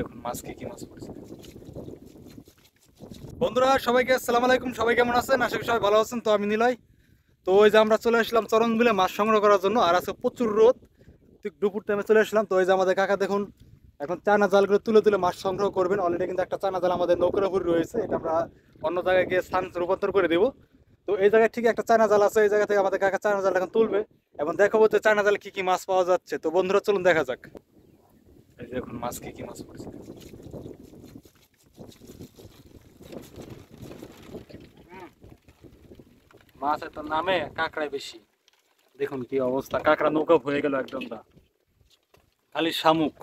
দেখুন মাছ কি কি মাছ পড়েছে বন্ধুরা সবাইকে আসসালামু আলাইকুম সবাই কেমন আছেন আশা করি সবাই ভালো আছেন তো আমি নিলাই তো ওই যে আমরা চলে আসলাম চরণ বিলে মাছ সংগ্রহ করার জন্য আর আছে প্রচুর রোদ ঠিক দুপুর টাইমে চলে আসলাম তো ওই যে আমাদের কাকা দেখুন এখন চানা জালগুলো তুলে তুলে মাছ সংগ্রহ করবেন অলরেডি কিন্তু একটা চানা জাল আমাদের নৌকার উপর রয়েছে এটা আমরা অন্য জায়গায় গিয়ে স্থান রূপান্তর করে দেবো তো এই জায়গায় ঠিক একটা চানা জাল আছে এই জায়গা থেকে আমাদের কাকা চানা জাল এখন তুলবে এবং দেখাবো যে চানা জালে কী কী মাছ পাওয়া যাচ্ছে তো বন্ধুরা চলুন দেখা যাক দেখুন মাছ কি কি মাছ পড়ছে মাছ এত নামে কাঁকড়ায় বেশি দেখুন কি অবস্থা কাঁকড়া নৌকা হয়ে গেল একদম দা খালি শামুক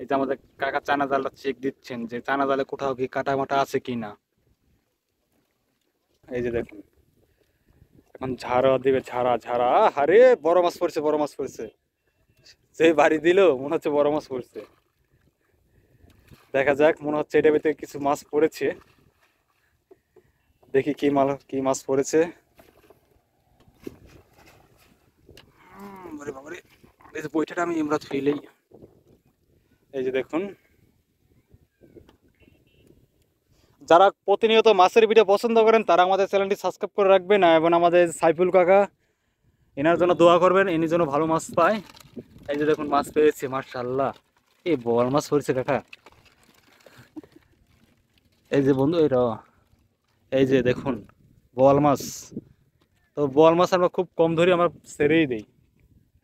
এই যে আমাদের কাকা চানা জালটা চেক দিচ্ছেন যে চানা জালে কোথাও কি কাটা মাটা আছে কি না এই যে দেখুন এখন ঝাড়া দিবে ঝাড়া ঝাড়া হারে বড় মাছ পড়ছে বড় মাছ পড়ছে যে বাড়ি দিল মনে হচ্ছে বড় মাছ পড়ছে দেখা যাক মনে হচ্ছে এটা ভিতরে কিছু মাছ পড়েছে দেখি কি মাল কি মাছ পড়েছে বইটাটা আমি আমরা ফেলেই এই যে দেখুন যারা প্রতিনিয়ত মাছের ভিডিও পছন্দ করেন তারা আমাদের চ্যানেলটি সাবস্ক্রাইব করে রাখবেন এবং আমাদের সাইফুল কাকা এনার জন্য দোয়া করবেন এনি জন্য ভালো মাছ পায় এই যে দেখুন মাছ পেয়েছে মার্শাল্লাহ এই বড় মাছ পড়ছে কাকা এই যে বন্ধু এই এই যে দেখুন বল মাছ তো বল মাছ আমরা খুব কম ধরি আমরা সেরেই দিই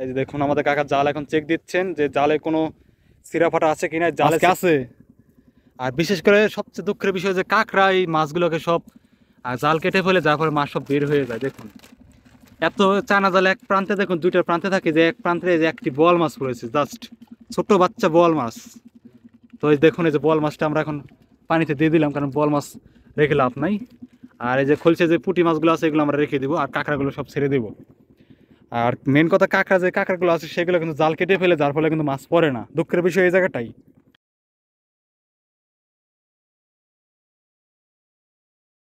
এই যে দেখুন আমাদের কাকা জাল এখন চেক দিচ্ছেন যে জালে কোনো সিরা ফাটা আছে কিনা জালে আছে আর বিশেষ করে সবচেয়ে দুঃখের বিষয় যে কাকরা এই মাছগুলোকে সব জাল কেটে ফেলে যার ফলে মাছ সব বের হয়ে যায় দেখুন এত চানা জাল এক প্রান্তে দেখুন দুইটার প্রান্তে থাকে যে এক প্রান্তে যে একটি বল মাছ পড়েছে জাস্ট ছোট বাচ্চা বল মাছ তো এই দেখুন এই যে বল মাছটা আমরা এখন পানিতে দিয়ে দিলাম কারণ বল মাছ রেখে লাভ নাই আর এই যে খলছে যে পুটি মাছগুলো আছে এগুলো আমরা রেখে দিব আর কাঁকড়াগুলো সব ছেড়ে দেবো আর মেন কথা কাঁকড়া যে কাঁকড়াগুলো আছে সেগুলো কিন্তু জাল কেটে ফেলে যার ফলে কিন্তু মাছ পড়ে না দুঃখের বিষয় এই জায়গাটাই